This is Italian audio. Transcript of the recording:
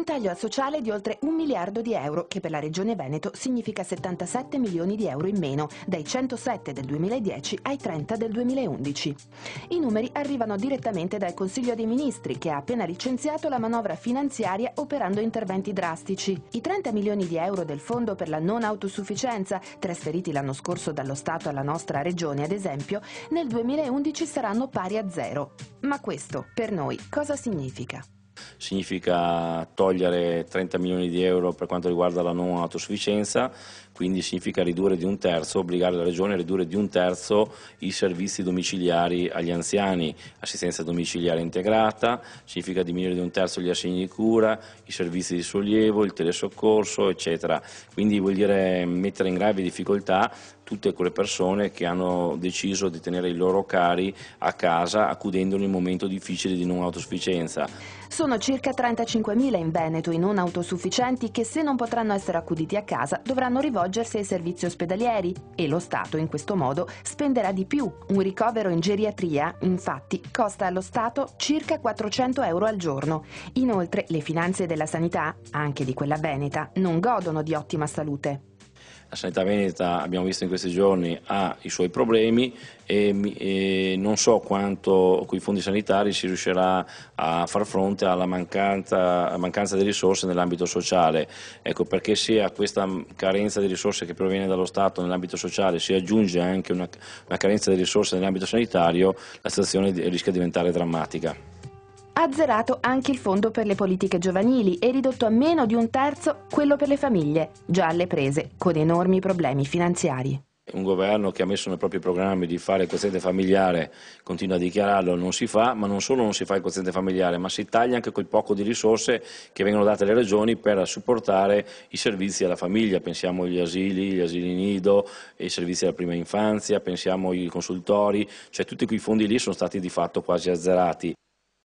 Un taglio al sociale di oltre un miliardo di euro, che per la Regione Veneto significa 77 milioni di euro in meno, dai 107 del 2010 ai 30 del 2011. I numeri arrivano direttamente dal Consiglio dei Ministri, che ha appena licenziato la manovra finanziaria operando interventi drastici. I 30 milioni di euro del Fondo per la non autosufficienza, trasferiti l'anno scorso dallo Stato alla nostra Regione, ad esempio, nel 2011 saranno pari a zero. Ma questo, per noi, cosa significa? significa togliere 30 milioni di euro per quanto riguarda la non autosufficienza, quindi significa ridurre di un terzo, obbligare la Regione a ridurre di un terzo i servizi domiciliari agli anziani, assistenza domiciliare integrata, significa diminuire di un terzo gli assegni di cura, i servizi di sollievo, il telesoccorso, eccetera. Quindi vuol dire mettere in grave difficoltà tutte quelle persone che hanno deciso di tenere i loro cari a casa accudendoli in un momento difficile di non autosufficienza. Sono sono circa 35.000 in Veneto i non autosufficienti che se non potranno essere accuditi a casa dovranno rivolgersi ai servizi ospedalieri e lo Stato in questo modo spenderà di più. Un ricovero in geriatria infatti costa allo Stato circa 400 euro al giorno. Inoltre le finanze della sanità, anche di quella veneta, non godono di ottima salute la sanità veneta abbiamo visto in questi giorni ha i suoi problemi e, e, non so quanto con i fondi sanitari si riuscirà a far fronte alla mancanza, mancanza di risorse nell'ambito sociale, ecco perché sia questa carenza di risorse che proviene dallo Stato nell'ambito sociale si aggiunge anche una, una carenza di risorse nell'ambito sanitario, la situazione rischia di diventare drammatica azzerato anche il fondo per le politiche giovanili e ridotto a meno di un terzo quello per le famiglie, già alle prese con enormi problemi finanziari un governo che ha messo nei propri programmi di fare il quoziente familiare, continua a dichiararlo, non si fa, ma non solo non si fa il quoziente familiare, ma si taglia anche quel poco di risorse che vengono date alle regioni per supportare i servizi alla famiglia, pensiamo agli asili, gli asili nido, i servizi alla prima infanzia, pensiamo ai consultori, cioè tutti quei fondi lì sono stati di fatto quasi azzerati.